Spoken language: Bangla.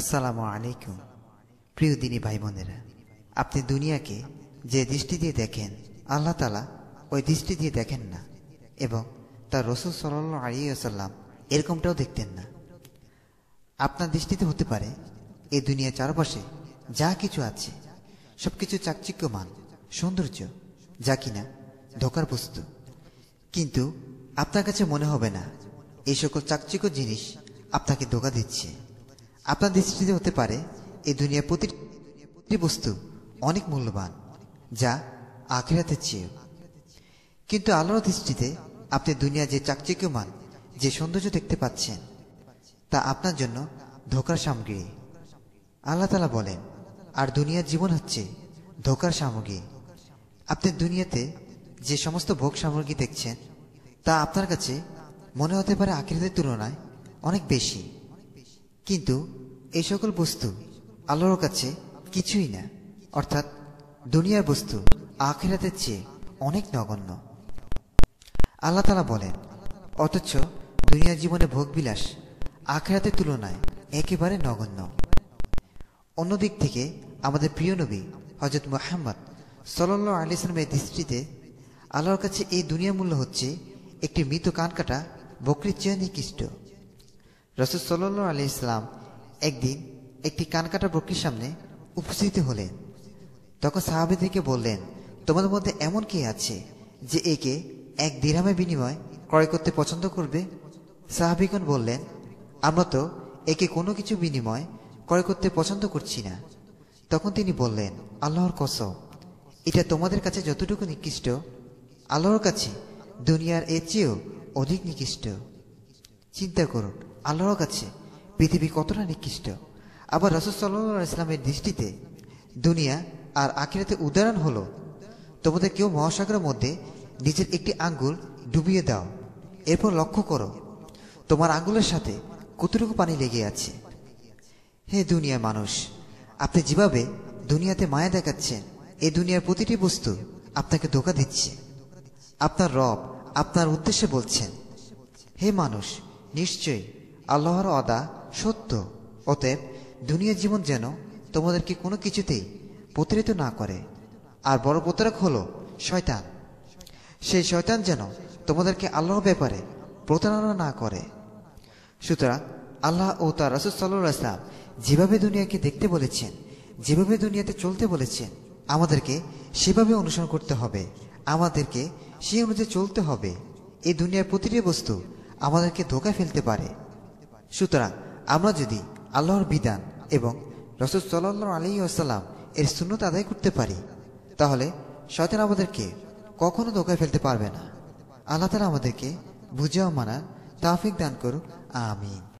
আসসালামু আলাইকুম প্রিয় দিনী ভাই বোনেরা আপনি দুনিয়াকে যে দৃষ্টি দিয়ে দেখেন আল্লাহ তালা ওই দৃষ্টি দিয়ে দেখেন না এবং তার রসুল সাল্লু আলিয়াসাল্লাম এরকমটাও দেখতেন না আপনার দৃষ্টিতে হতে পারে এই দুনিয়া চারপাশে যা কিছু আছে সব কিছু চাকচিক্যমান সৌন্দর্য যা কিনা ধোকার বস্তু কিন্তু আপনার কাছে মনে হবে না এই সকল চাকচিক্য জিনিস আপনাকে ধোকা দিচ্ছে আপনার দৃষ্টিতে হতে পারে এই দুনিয়ার প্রতিটি বস্তু অনেক মূল্যবান যা আখিরাতের চেয়েও কিন্তু আলোর দৃষ্টিতে আপনি দুনিয়া যে চাকচিক্যমান যে সৌন্দর্য দেখতে পাচ্ছেন তা আপনার জন্য ধোকার সামগ্রী আল্লাহ তালা বলেন আর দুনিয়ার জীবন হচ্ছে ধোকার সামগ্রী আপনি দুনিয়াতে যে সমস্ত ভোগ সামগ্রী দেখছেন তা আপনার কাছে মনে হতে পারে আখেরাতের তুলনায় অনেক বেশি কিন্তু এই সকল বস্তু আল্লাহর কাছে কিছুই না অর্থাৎ দুনিয়ার বস্তু আখেরাতের চেয়ে অনেক নগণ্য আল্লাহ তালা বলেন অথচ দুনিয়া জীবনে ভোগবিলাস আখেরাতের তুলনায় একেবারে নগণ্য অন্যদিক থেকে আমাদের প্রিয় নবী হজরত মোহাম্মদ সল্ল আলি সালামের দৃষ্টিতে আল্লাহর কাছে এই দুনিয়া মূল্য হচ্ছে একটি মৃত কান কাটা বকরির চেয়ে নিকৃষ্ট রসদ সাল্লু আলি ইসলাম একদিন একটি কানকাটা বক্রির সামনে উপস্থিত হলেন তখন থেকে বললেন তোমাদের মধ্যে এমন কে আছে যে একে এক দিরামে বিনিময় ক্রয় করতে পছন্দ করবে সাহাবিগণ বললেন আমরা তো একে কোনো কিছু বিনিময় ক্রয় করতে পছন্দ করছি না তখন তিনি বললেন আল্লাহর কসম এটা তোমাদের কাছে যতটুকু নিকৃষ্ট আল্লাহর কাছে দুনিয়ার এর চেয়েও অধিক নিকৃষ্ট চিন্তা করুন আল্লাহর কাছে পৃথিবী কতটা নিকৃষ্ট আবার রসদ সাল্লা ইসলামের দৃষ্টিতে দুনিয়া আর আখিরাতে উদাহরণ হলো তোমাদের কেউ মহাসাগরের মধ্যে নিজের একটি আঙ্গুল ডুবিয়ে দাও এরপর লক্ষ্য করো তোমার আঙ্গুলের সাথে কতটুকু পানি লেগে আছে হে দুনিয়ার মানুষ আপনি যেভাবে দুনিয়াতে মায়া দেখাচ্ছেন এই দুনিয়ার প্রতিটি বস্তু আপনাকে ধোকা দিচ্ছে আপনার রব আপনার উদ্দেশ্যে বলছেন হে মানুষ নিশ্চয়ই আল্লাহর অদা সত্য অতএব দুনিয়া জীবন যেন তোমাদেরকে কোনো কিছুতেই প্রতারিত না করে আর বড় প্রতারক হলো শয়তান সেই শয়তান যেন তোমাদেরকে আল্লাহর ব্যাপারে প্রতারণা না করে সুতরাং আল্লাহ ও তার রাসুল সাল্লাহ যেভাবে দুনিয়াকে দেখতে বলেছেন যেভাবে দুনিয়াতে চলতে বলেছেন আমাদেরকে সেভাবে অনুসরণ করতে হবে আমাদেরকে সেই অনুযায়ী চলতে হবে এই দুনিয়ার প্রতিটি বস্তু আমাদেরকে ধোকা ফেলতে পারে সুতরাং আমরা যদি আল্লাহর বিধান এবং রসদ সাল্লাহ আলী আসসালাম এর শূন্যত আদায় করতে পারি তাহলে শয়তান আমাদেরকে কখনো ধোকায় ফেলতে পারবে না আল্লাহ তালা আমাদেরকে বুঝেও মানা তাফিক দান করুক আমিন